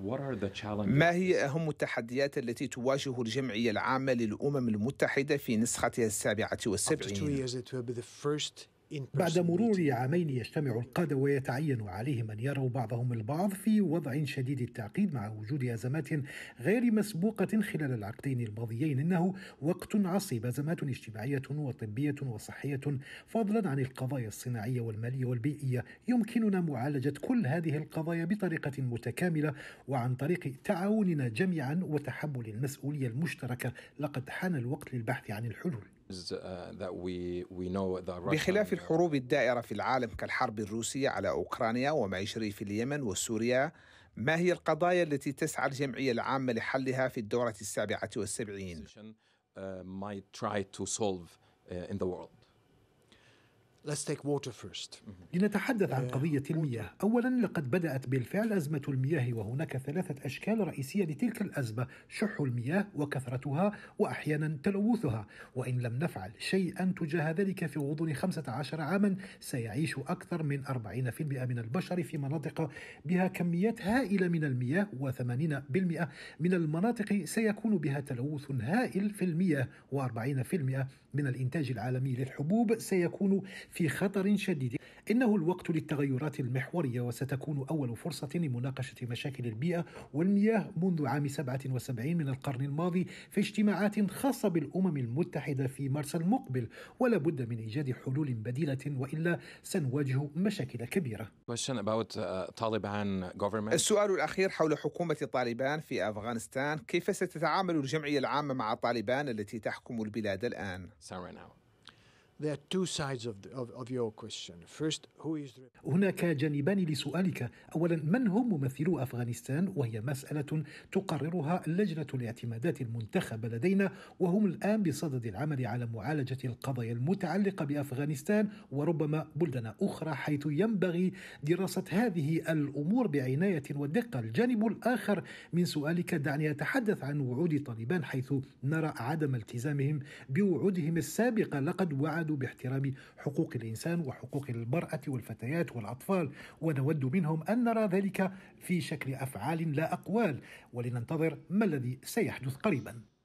ما هي أهم التحديات التي تواجه الجمعية العامة للأمم المتحدة في نسختها السابعة والسبعين؟ بعد مرور عامين يجتمع القادة ويتعين عليهم أن يروا بعضهم البعض في وضع شديد التعقيد مع وجود أزمات غير مسبوقة خلال العقدين الماضيين إنه وقت عصيب أزمات اجتماعية وطبية وصحية فضلا عن القضايا الصناعية والمالية والبيئية يمكننا معالجة كل هذه القضايا بطريقة متكاملة وعن طريق تعاوننا جميعا وتحمل المسؤولية المشتركة لقد حان الوقت للبحث عن الحلول Uh, بخلاف الحروب الدائرة في العالم كالحرب الروسية على أوكرانيا وما يجري في اليمن وسوريا ما هي القضايا التي تسعى الجمعية العامة لحلها في الدورة السابعة والسبعين؟ Let's take water first. لنتحدث عن آه، قضية المياه، أولاً لقد بدأت بالفعل أزمة المياه وهناك ثلاثة أشكال رئيسية لتلك الأزمة، شح المياه وكثرتها وأحياناً تلوثها، وإن لم نفعل شيئاً تجاه ذلك في غضون 15 عاماً سيعيش أكثر من 40% من البشر في مناطق بها كميات هائلة من المياه و80% من المناطق سيكون بها تلوث هائل في المياه و40% من الإنتاج العالمي للحبوب سيكون في خطر شديد إنه الوقت للتغيرات المحورية وستكون أول فرصة لمناقشة مشاكل البيئة والمياه منذ عام 77 من القرن الماضي في اجتماعات خاصة بالأمم المتحدة في مارس المقبل ولا بد من إيجاد حلول بديلة وإلا سنواجه مشاكل كبيرة uh, السؤال الأخير حول حكومة طالبان في أفغانستان كيف ستتعامل الجمعية العامة مع طالبان التي تحكم البلاد الآن؟ هناك جانبان لسؤالك اولا من هم ممثلو افغانستان وهي مساله تقررها لجنه الاعتمادات المنتخبه لدينا وهم الان بصدد العمل على معالجه القضايا المتعلقه بافغانستان وربما بلدان اخرى حيث ينبغي دراسه هذه الامور بعنايه ودقه الجانب الاخر من سؤالك دعني اتحدث عن وعود طالبان حيث نرى عدم التزامهم بوعودهم السابقه لقد وعدوا باحترام حقوق الإنسان وحقوق المرأة والفتيات والأطفال ونود منهم أن نرى ذلك في شكل أفعال لا أقوال ولننتظر ما الذي سيحدث قريبا